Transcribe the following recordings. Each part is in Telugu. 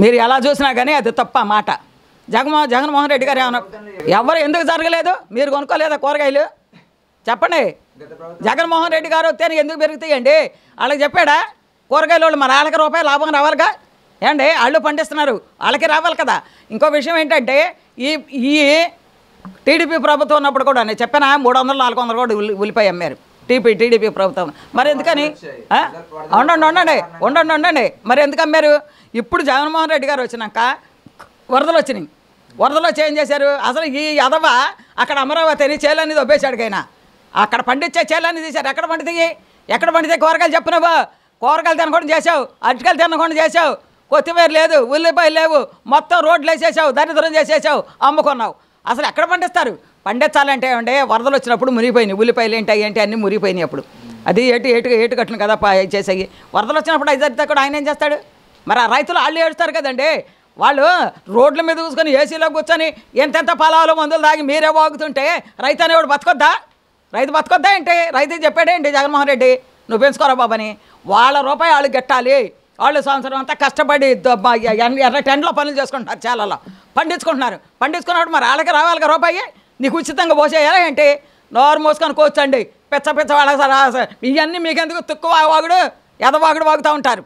మీరు ఎలా చూసినా కానీ అది తప్ప మాట జగన్మోహన్ జగన్మోహన్ రెడ్డి గారు ఏమన్నా ఎవరు ఎందుకు జరగలేదు మీరు కొనుక్కోలేదా కూరగాయలు చెప్పండి జగన్మోహన్ రెడ్డి గారు వస్తేనే ఎందుకు పెరుగుతాయండి వాళ్ళకి చెప్పాడా కూరగాయలు వాళ్ళు మన వాళ్ళకి రూపాయలు లాభం రావాలిగా ఏండి వాళ్ళు పండిస్తున్నారు వాళ్ళకి రావాలి కదా ఇంకో విషయం ఏంటంటే ఈ ఈ టీడీపీ ప్రభుత్వం ఉన్నప్పుడు కూడా నేను చెప్పిన మూడు వందలు నాలుగు వందలు కూడా ఉల్లిపాయ అమ్మారు టీపీ టీడీపీ ప్రభుత్వం మరి ఎందుకని ఉండండి ఉండండి ఉండండి ఉండండి మరి ఎందుకని మీరు ఇప్పుడు జగన్మోహన్ రెడ్డి గారు వచ్చినాక వరదలు వచ్చినాయి వరదలో చేంజ్ చేశారు అసలు ఈ అదవ అక్కడ అమరావతిని చేలనేది ఒప్పేశాడు ఆయన అక్కడ పండించే చేయాలని తీశారు ఎక్కడ పండితే ఎక్కడ పండితే కూరగాయలు చెప్పినావు కూరగాయలు తినకుండా చేసావు అరటికాయలు తినకుండా చేసావు కొత్తిమీర లేదు ఉల్లిపాయలు లేవు మొత్తం రోడ్లు వేసేసావు దరిద్రం చేసేసావు అమ్ముకున్నావు అసలు ఎక్కడ పండిస్తారు పండించాలంటే ఏమంటే వరదలు వచ్చినప్పుడు మునిగిపోయినాయి ఉల్లిపాయలు ఏంటి ఏంటి అన్నీ మునిగిపోయినాయి అప్పుడు అది ఏటు ఏటు ఏటు కట్టును కదా చేసేవి వరదలు వచ్చినప్పుడు అది జరిగితే కూడా ఆయన ఏం చేస్తాడు మరి ఆ రైతులు వాళ్ళు ఏడుస్తారు కదండి వాళ్ళు రోడ్ల మీద కూసుకొని ఏసీలో కూర్చొని ఎంతెంత పొలాలు మందులు తాగి మీరే వాగుతుంటే రైతు అనేవాడు బతకొద్దా రైతు బతకొద్దా ఏంటి రైతు చెప్పాడేంటి జగన్మోహన్ రెడ్డి నువ్వు పెంచుకోరా బాబని వాళ్ళ రూపాయి వాళ్ళు గెట్టాలి వాళ్ళు సంవత్సరం అంతా కష్టపడి ఎర్ర టెన్లో పనులు చేసుకుంటున్నారు చాలా పండించుకుంటున్నారు పండించుకున్నప్పుడు మరి వాళ్ళకి రావాలి రూపాయి నీకు ఉచితంగా పోసేయాలా ఏంటి నోరు మోసుకొని కూర్చోండి పెచ్చ పెచ్చ వాళ్ళ సరా ఇవన్నీ మీకెందుకు తుక్కువ వాగుడు ఎదవాగుడు వాగుతూ ఉంటారు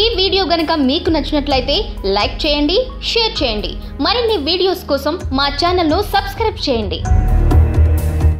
ఈ వీడియో గనక మీకు నచ్చినట్లయితే లైక్ చేయండి షేర్ చేయండి మరిన్ని వీడియోస్ కోసం మా ఛానల్ను సబ్స్క్రైబ్ చేయండి